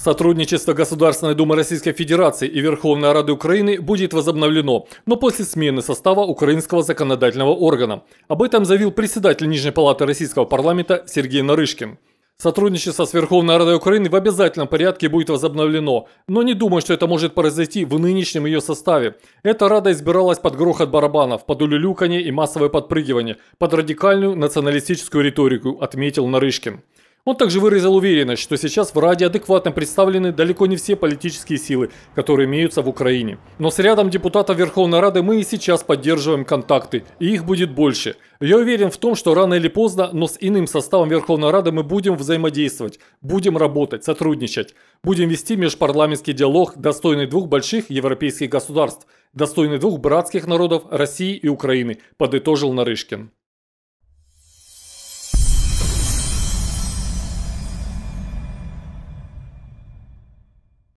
Сотрудничество Государственной Думы Российской Федерации и Верховной Рады Украины будет возобновлено, но после смены состава украинского законодательного органа. Об этом заявил председатель Нижней Палаты Российского парламента Сергей Нарышкин. Сотрудничество с Верховной Радой Украины в обязательном порядке будет возобновлено, но не думаю, что это может произойти в нынешнем ее составе. Эта Рада избиралась под грохот барабанов, под улюлюканье и массовое подпрыгивание, под радикальную националистическую риторику, отметил Нарышкин. Он также выразил уверенность, что сейчас в Раде адекватно представлены далеко не все политические силы, которые имеются в Украине. Но с рядом депутатов Верховной Рады мы и сейчас поддерживаем контакты, и их будет больше. Я уверен в том, что рано или поздно, но с иным составом Верховной Рады мы будем взаимодействовать, будем работать, сотрудничать, будем вести межпарламентский диалог, достойный двух больших европейских государств, достойный двух братских народов России и Украины, подытожил Нарышкин.